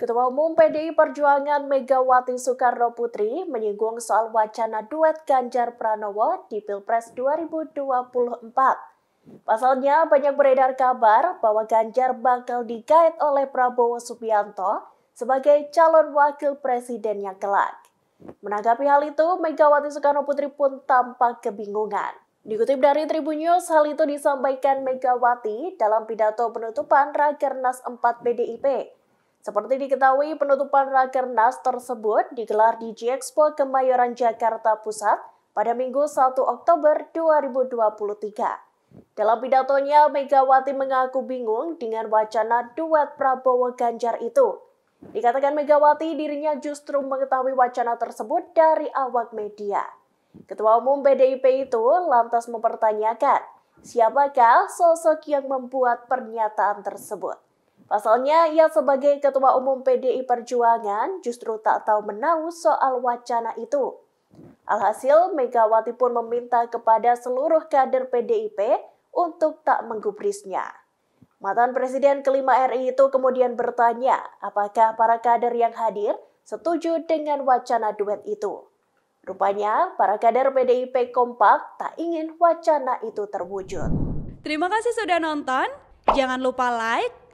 Ketua Umum PDI Perjuangan Megawati Soekarno Putri menyinggung soal wacana duet Ganjar Pranowo di Pilpres 2024. Pasalnya banyak beredar kabar bahwa Ganjar bakal digait oleh Prabowo Subianto sebagai calon wakil presiden yang kelak. Menanggapi hal itu, Megawati Soekarno Putri pun tampak kebingungan. Dikutip dari Tribun News, hal itu disampaikan Megawati dalam pidato penutupan Rakernas 4 PDIP seperti diketahui, penutupan Rakernas tersebut digelar di G-Expo Kemayoran Jakarta Pusat pada Minggu 1 Oktober 2023. Dalam pidatonya, Megawati mengaku bingung dengan wacana duet Prabowo-Ganjar itu. Dikatakan Megawati dirinya justru mengetahui wacana tersebut dari awak media. Ketua Umum PDIP itu lantas mempertanyakan, siapakah sosok yang membuat pernyataan tersebut? Pasalnya, ia sebagai Ketua Umum PDI Perjuangan justru tak tahu menahu soal wacana itu. Alhasil, Megawati pun meminta kepada seluruh kader PDIP untuk tak menggubrisnya. Mantan Presiden kelima RI itu kemudian bertanya apakah para kader yang hadir setuju dengan wacana duet itu. Rupanya, para kader PDIP kompak tak ingin wacana itu terwujud. Terima kasih sudah nonton. Jangan lupa like,